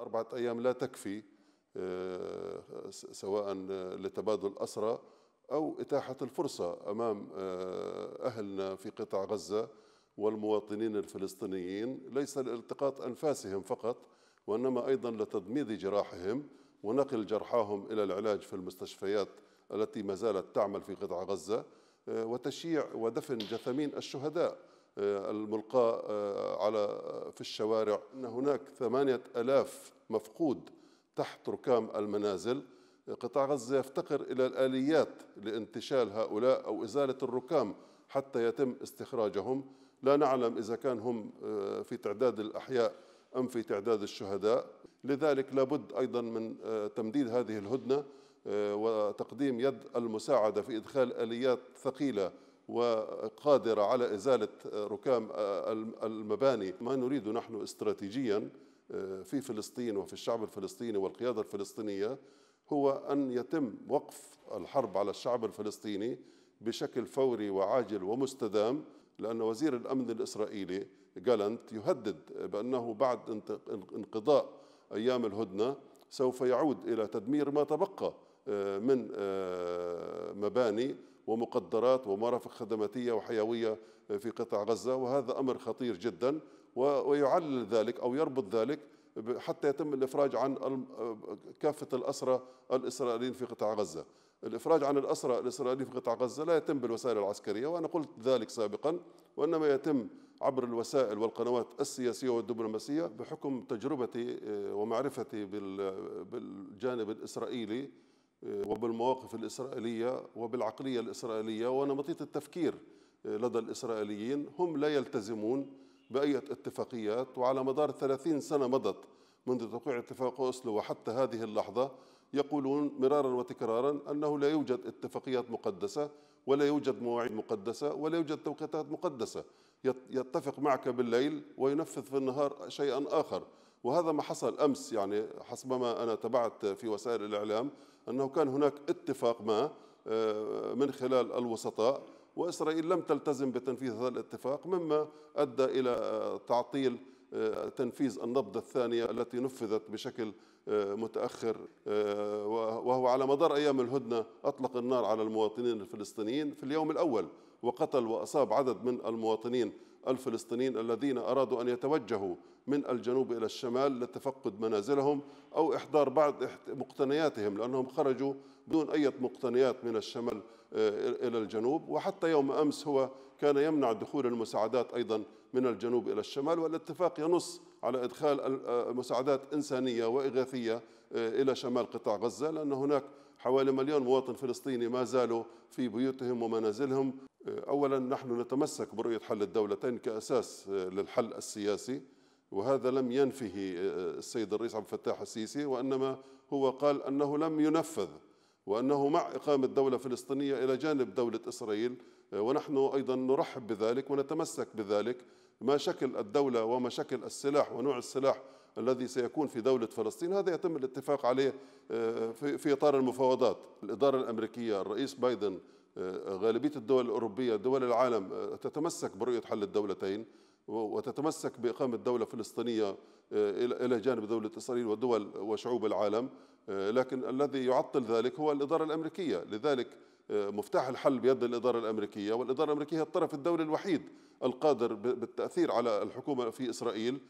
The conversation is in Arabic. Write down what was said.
أربعة أيام لا تكفي آه، سواء لتبادل أسرى أو إتاحة الفرصة أمام آه، أهلنا في قطاع غزة والمواطنين الفلسطينيين ليس لالتقاط أنفاسهم فقط وإنما أيضا لتضميد جراحهم ونقل جرحاهم إلى العلاج في المستشفيات التي ما زالت تعمل في قطاع غزة آه، وتشييع ودفن جثامين الشهداء آه، الملقاة آه، على آه، في الشوارع أن هناك ثمانية ألاف مفقود تحت ركام المنازل قطاع غزة يفتقر إلى الآليات لانتشال هؤلاء أو إزالة الركام حتى يتم استخراجهم لا نعلم إذا كان هم في تعداد الأحياء أم في تعداد الشهداء لذلك لابد أيضا من تمديد هذه الهدنة وتقديم يد المساعدة في إدخال آليات ثقيلة وقادرة على إزالة آه، ركام آه، المباني ما نريد نحن استراتيجيا آه، في فلسطين وفي الشعب الفلسطيني والقيادة الفلسطينية هو أن يتم وقف الحرب على الشعب الفلسطيني بشكل فوري وعاجل ومستدام لأن وزير الأمن الإسرائيلي جالنت يهدد بأنه بعد انقضاء أيام الهدنة سوف يعود إلى تدمير ما تبقى من مباني ومقدرات ومرافق خدماتية وحيوية في قطاع غزة وهذا أمر خطير جدا ويعلل ذلك أو يربط ذلك حتى يتم الإفراج عن كافة الأسرى الإسرائيليين في قطاع غزة الإفراج عن الأسرى الإسرائيليين في قطاع غزة لا يتم بالوسائل العسكرية وأنا قلت ذلك سابقا وإنما يتم عبر الوسائل والقنوات السياسية والدبلوماسية بحكم تجربتي آه، ومعرفتي بالجانب الإسرائيلي وبالمواقف الإسرائيلية وبالعقلية الإسرائيلية ونمطية التفكير لدى الإسرائيليين هم لا يلتزمون بأي اتفاقيات وعلى مدار 30 سنة مضت منذ توقيع اتفاق أوسلو وحتى هذه اللحظة يقولون مرارا وتكرارا أنه لا يوجد اتفاقيات مقدسة ولا يوجد مواعيد مقدسة ولا يوجد توقيتات مقدسة يتفق معك بالليل وينفذ في النهار شيئا آخر وهذا ما حصل أمس يعني حسب ما أنا تبعت في وسائل الإعلام أنه كان هناك اتفاق ما آه، من خلال الوسطاء وإسرائيل لم تلتزم بتنفيذ هذا الاتفاق مما أدى إلى آه، تعطيل آه، تنفيذ النبضة الثانية التي نفذت بشكل متأخر وهو على مدار أيام الهدنة أطلق النار على المواطنين الفلسطينيين في اليوم الأول وقتل وأصاب عدد من المواطنين الفلسطينيين الذين أرادوا أن يتوجهوا من الجنوب إلى الشمال لتفقد منازلهم أو إحضار بعض مقتنياتهم لأنهم خرجوا بدون أي مقتنيات من الشمال آه، إلى الجنوب وحتى يوم أمس هو كان يمنع دخول المساعدات أيضا من الجنوب إلى الشمال والاتفاق ينص على إدخال المساعدات آه، إنسانية وإغاثية آه، إلى شمال قطاع غزة لأن هناك حوالي مليون مواطن فلسطيني ما زالوا في بيوتهم ومنازلهم اولا نحن نتمسك برؤيه حل الدولتين كاساس آه، للحل السياسي وهذا لم ينفه آه، السيد الرئيس عبد الفتاح السيسي وانما هو قال انه لم ينفذ وانه مع اقامه دوله فلسطينيه الى جانب دوله اسرائيل آه، ونحن ايضا نرحب بذلك ونتمسك بذلك ما شكل الدوله وما شكل السلاح ونوع السلاح الذي سيكون في دولة فلسطين هذا يتم الاتفاق عليه آه، في إطار المفاوضات الإدارة الأمريكية الرئيس بايدن آه، غالبية الدول الأوروبية دول العالم آه، تتمسك برؤية حل الدولتين وتتمسك بإقامة دولة فلسطينية إلى جانب دولة إسرائيل ودول وشعوب العالم لكن الذي يعطل ذلك هو الإدارة الأمريكية لذلك مفتاح الحل بيد الإدارة الأمريكية والإدارة الأمريكية هي الطرف الدولي الوحيد القادر بالتأثير على الحكومة في إسرائيل